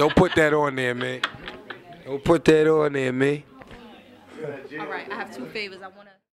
Don't put that on there, man. Don't put that on there, man. All right, I have two favors. I want to.